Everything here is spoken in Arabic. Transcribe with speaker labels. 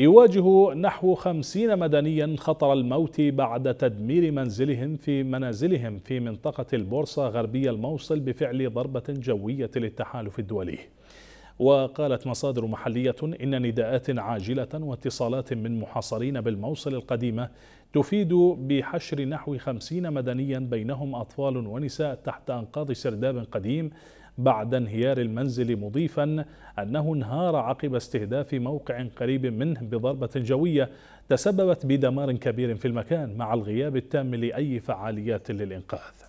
Speaker 1: يواجه نحو خمسين مدنيا خطر الموت بعد تدمير منزلهم في منازلهم في منطقة البورصة غربية الموصل بفعل ضربة جوية للتحالف الدولي وقالت مصادر محلية إن نداءات عاجلة واتصالات من محاصرين بالموصل القديمة تفيد بحشر نحو خمسين مدنيا بينهم أطفال ونساء تحت أنقاض سرداب قديم بعد انهيار المنزل مضيفا أنه انهار عقب استهداف موقع قريب منه بضربة جوية تسببت بدمار كبير في المكان مع الغياب التام لأي فعاليات للإنقاذ